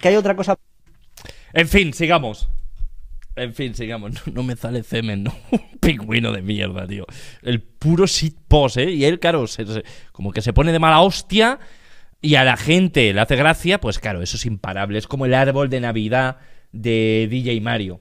que hay otra cosa. En fin, sigamos. En fin, sigamos. No, me sale Cemen ¿no? pingüino de mierda, tío. El puro shitpost, ¿eh? Y él, claro, como que se pone de mala hostia y a la gente le hace gracia, pues claro, eso es imparable. Es como el árbol de Navidad de DJ Mario.